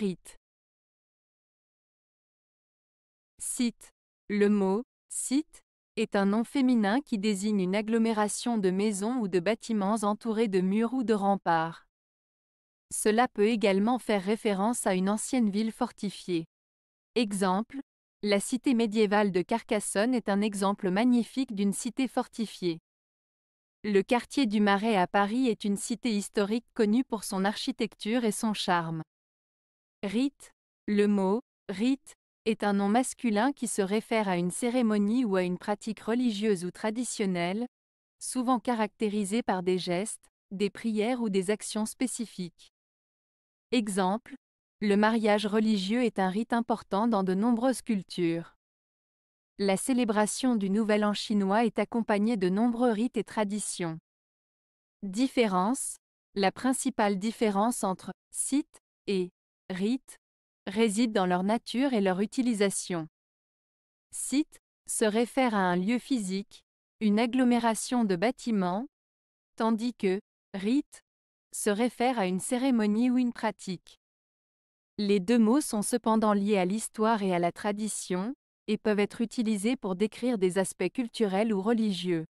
rite Cite. Le mot cite est un nom féminin qui désigne une agglomération de maisons ou de bâtiments entourés de murs ou de remparts. Cela peut également faire référence à une ancienne ville fortifiée. Exemple, la cité médiévale de Carcassonne est un exemple magnifique d'une cité fortifiée. Le quartier du Marais à Paris est une cité historique connue pour son architecture et son charme. Rite. Le mot rite est un nom masculin qui se réfère à une cérémonie ou à une pratique religieuse ou traditionnelle, souvent caractérisée par des gestes, des prières ou des actions spécifiques. Exemple, le mariage religieux est un rite important dans de nombreuses cultures. La célébration du Nouvel An chinois est accompagnée de nombreux rites et traditions. Différence La principale différence entre site et « Rite » réside dans leur nature et leur utilisation. Site se réfère à un lieu physique, une agglomération de bâtiments, tandis que rite se réfère à une cérémonie ou une pratique. Les deux mots sont cependant liés à l'histoire et à la tradition, et peuvent être utilisés pour décrire des aspects culturels ou religieux.